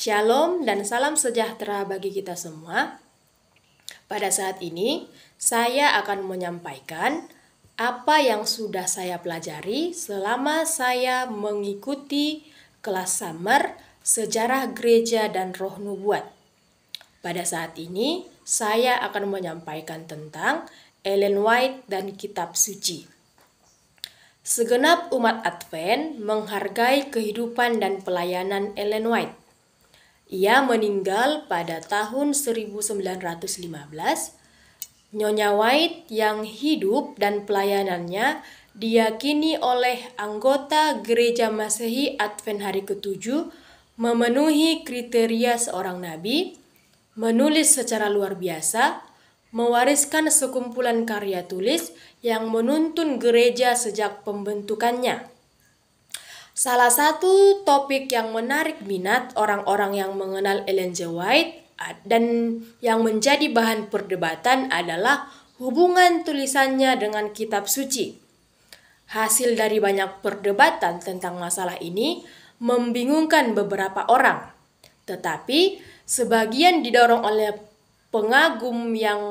Shalom dan salam sejahtera bagi kita semua. Pada saat ini, saya akan menyampaikan apa yang sudah saya pelajari selama saya mengikuti kelas summer Sejarah Gereja dan Roh Nubuat. Pada saat ini, saya akan menyampaikan tentang Ellen White dan Kitab Suci. Segenap umat Advent menghargai kehidupan dan pelayanan Ellen White. Ia meninggal pada tahun 1915. Nyonya White yang hidup dan pelayanannya diyakini oleh anggota Gereja Masehi Advent hari ke memenuhi kriteria seorang nabi, menulis secara luar biasa, mewariskan sekumpulan karya tulis yang menuntun gereja sejak pembentukannya. Salah satu topik yang menarik minat orang-orang yang mengenal Ellen G. White dan yang menjadi bahan perdebatan adalah hubungan tulisannya dengan kitab suci. Hasil dari banyak perdebatan tentang masalah ini membingungkan beberapa orang. Tetapi sebagian didorong oleh pengagum yang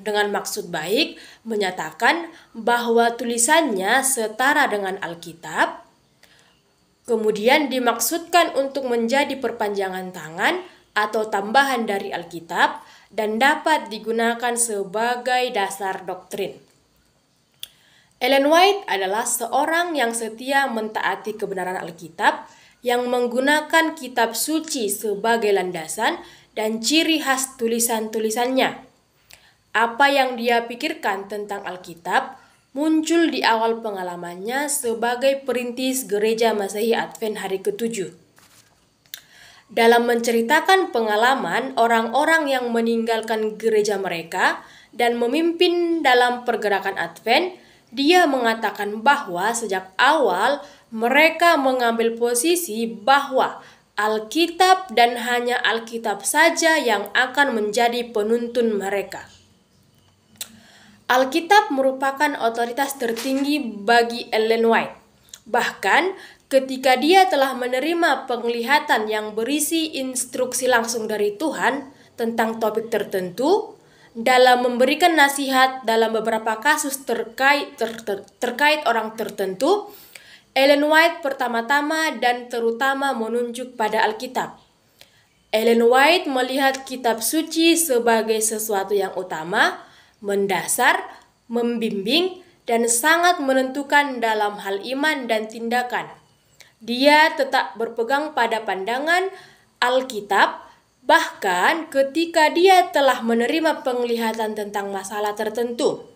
dengan maksud baik menyatakan bahwa tulisannya setara dengan Alkitab Kemudian dimaksudkan untuk menjadi perpanjangan tangan atau tambahan dari Alkitab dan dapat digunakan sebagai dasar doktrin. Ellen White adalah seorang yang setia mentaati kebenaran Alkitab yang menggunakan kitab suci sebagai landasan dan ciri khas tulisan-tulisannya. Apa yang dia pikirkan tentang Alkitab muncul di awal pengalamannya sebagai perintis gereja Masehi Advent hari ke-7. Dalam menceritakan pengalaman orang-orang yang meninggalkan gereja mereka dan memimpin dalam pergerakan Advent, dia mengatakan bahwa sejak awal mereka mengambil posisi bahwa Alkitab dan hanya Alkitab saja yang akan menjadi penuntun mereka. Alkitab merupakan otoritas tertinggi bagi Ellen White. Bahkan ketika dia telah menerima penglihatan yang berisi instruksi langsung dari Tuhan tentang topik tertentu, dalam memberikan nasihat dalam beberapa kasus terkait ter, ter, terkait orang tertentu, Ellen White pertama-tama dan terutama menunjuk pada Alkitab. Ellen White melihat kitab suci sebagai sesuatu yang utama mendasar, membimbing, dan sangat menentukan dalam hal iman dan tindakan. Dia tetap berpegang pada pandangan Alkitab, bahkan ketika dia telah menerima penglihatan tentang masalah tertentu.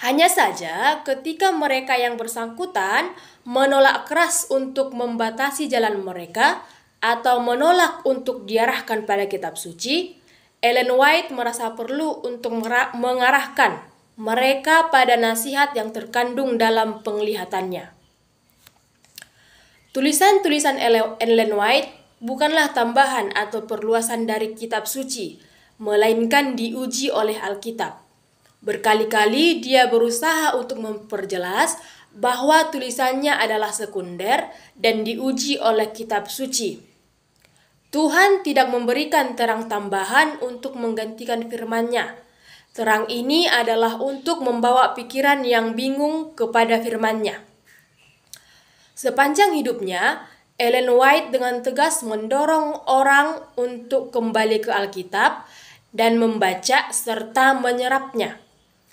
Hanya saja, ketika mereka yang bersangkutan menolak keras untuk membatasi jalan mereka atau menolak untuk diarahkan pada kitab suci, Ellen White merasa perlu untuk mengarahkan mereka pada nasihat yang terkandung dalam penglihatannya. Tulisan-tulisan Ellen White bukanlah tambahan atau perluasan dari kitab suci, melainkan diuji oleh Alkitab. Berkali-kali dia berusaha untuk memperjelas bahwa tulisannya adalah sekunder dan diuji oleh kitab suci Tuhan tidak memberikan terang tambahan untuk menggantikan firman-Nya. Terang ini adalah untuk membawa pikiran yang bingung kepada firman-Nya. Sepanjang hidupnya, Ellen White dengan tegas mendorong orang untuk kembali ke Alkitab dan membaca serta menyerapnya.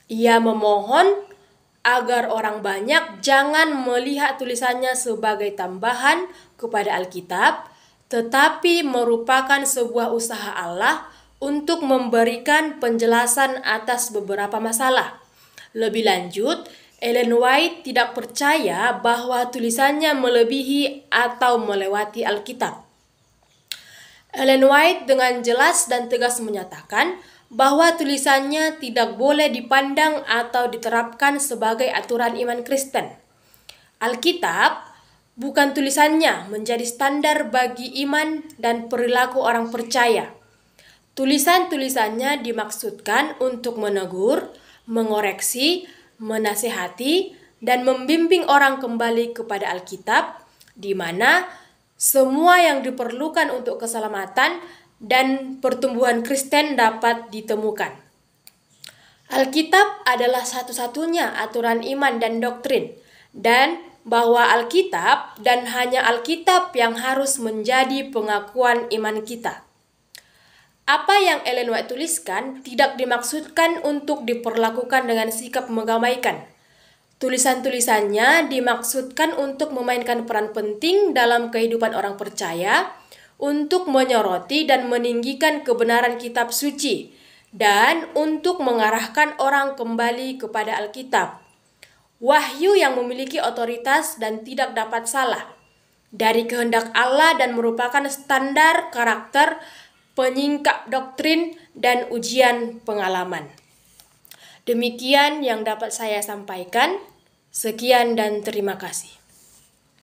Ia memohon agar orang banyak jangan melihat tulisannya sebagai tambahan kepada Alkitab, tetapi merupakan sebuah usaha Allah untuk memberikan penjelasan atas beberapa masalah. Lebih lanjut, Ellen White tidak percaya bahwa tulisannya melebihi atau melewati Alkitab. Ellen White dengan jelas dan tegas menyatakan bahwa tulisannya tidak boleh dipandang atau diterapkan sebagai aturan iman Kristen. Alkitab bukan tulisannya, menjadi standar bagi iman dan perilaku orang percaya. Tulisan-tulisannya dimaksudkan untuk menegur, mengoreksi, menasehati, dan membimbing orang kembali kepada Alkitab, di mana semua yang diperlukan untuk keselamatan dan pertumbuhan Kristen dapat ditemukan. Alkitab adalah satu-satunya aturan iman dan doktrin, dan bahwa Alkitab dan hanya Alkitab yang harus menjadi pengakuan iman kita. Apa yang Ellen White tuliskan tidak dimaksudkan untuk diperlakukan dengan sikap menggamaikan. Tulisan-tulisannya dimaksudkan untuk memainkan peran penting dalam kehidupan orang percaya, untuk menyoroti dan meninggikan kebenaran kitab suci, dan untuk mengarahkan orang kembali kepada Alkitab wahyu yang memiliki otoritas dan tidak dapat salah dari kehendak Allah dan merupakan standar karakter, penyingkap doktrin, dan ujian pengalaman. Demikian yang dapat saya sampaikan. Sekian dan terima kasih.